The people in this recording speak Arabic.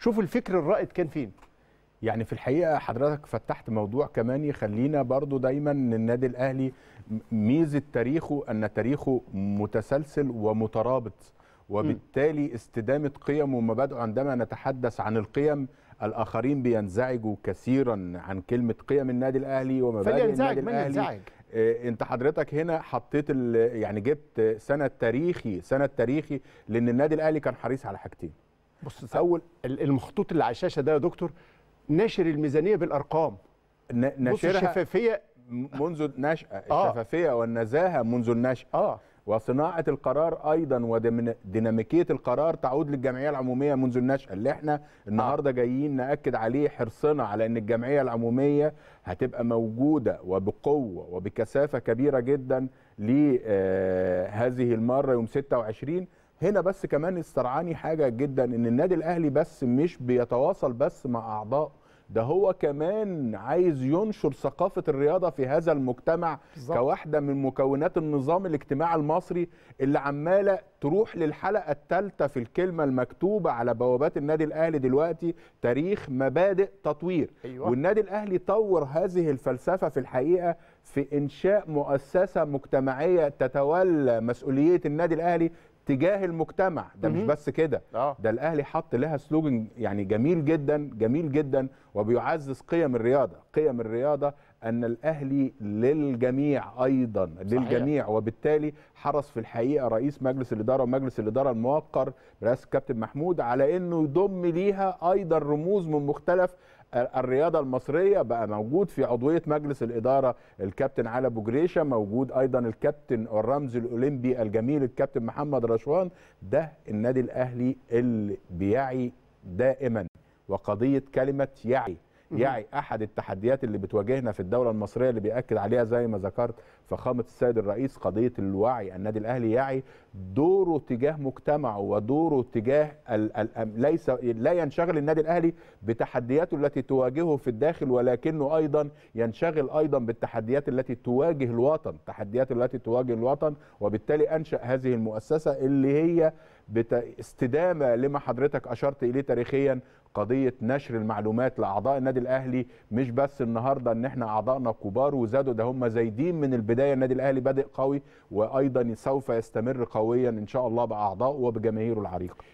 شوف الفكر الرائد كان فين يعني في الحقيقه حضرتك فتحت موضوع كمان يخلينا برضو دايما النادي الاهلي ميزه تاريخه ان تاريخه متسلسل ومترابط وبالتالي استدامه قيمه ومبادئه عندما نتحدث عن القيم الاخرين بينزعجوا كثيرا عن كلمه قيم النادي الاهلي ومبادئ النادي الاهلي ينزعج. آه، انت حضرتك هنا حطيت يعني جبت سنه تاريخي سنه تاريخي لان النادي الاهلي كان حريص على حاجتين بص اول المخطوط اللي على الشاشه ده يا دكتور ناشر الميزانيه بالارقام ناشرها الشفافيه منذ النشأة آه. الشفافية والنزاهة منذ النشأة آه. وصناعة القرار أيضا وديناميكية القرار تعود للجمعية العمومية منذ النشأة اللي احنا آه. النهاردة جايين نأكد عليه حرصنا على أن الجمعية العمومية هتبقى موجودة وبقوة وبكثافة كبيرة جدا لهذه آه، المرة يوم 26 هنا بس كمان استرعاني حاجه جدا ان النادي الاهلي بس مش بيتواصل بس مع اعضاء ده هو كمان عايز ينشر ثقافة الرياضة في هذا المجتمع بالزبط. كواحدة من مكونات النظام الاجتماعي المصري اللي عمالة تروح للحلقة الثالثة في الكلمة المكتوبة على بوابات النادي الأهلي دلوقتي تاريخ مبادئ تطوير أيوة. والنادي الأهلي طور هذه الفلسفة في الحقيقة في إنشاء مؤسسة مجتمعية تتولى مسؤولية النادي الأهلي تجاه المجتمع ده مش بس كده آه. ده الاهلي حط لها سلوجن يعني جميل جدا جميل جدا وبيعزز قيم الرياضه قيم الرياضه ان الاهلي للجميع ايضا للجميع صحيح. وبالتالي حرص في الحقيقه رئيس مجلس الاداره ومجلس الاداره الموقر برئاسه الكابتن محمود على انه يضم ليها ايضا رموز من مختلف الرياضة المصرية بقى موجود في عضوية مجلس الإدارة الكابتن علي أبو جريشة موجود أيضا الكابتن الرمز الأولمبي الجميل الكابتن محمد رشوان ده النادي الأهلي اللي بيعي دائما وقضية كلمة يعي يعي احد التحديات اللي بتواجهنا في الدوله المصريه اللي بياكد عليها زي ما ذكرت فخامه السيد الرئيس قضيه الوعي النادي الاهلي يعي دوره تجاه مجتمعه ودوره تجاه الـ الـ ليس لا ينشغل النادي الاهلي بتحدياته التي تواجهه في الداخل ولكنه ايضا ينشغل ايضا بالتحديات التي تواجه الوطن التحديات التي تواجه الوطن وبالتالي انشا هذه المؤسسه اللي هي باستدامه لما حضرتك اشرت اليه تاريخيا قضيه نشر المعلومات لاعضاء النادي الاهلي مش بس النهارده ان احنا اعضائنا كبار وزادوا ده هم زايدين من البدايه النادي الاهلي بادئ قوي وايضا سوف يستمر قويا ان شاء الله باعضائه وبجماهيره العريقه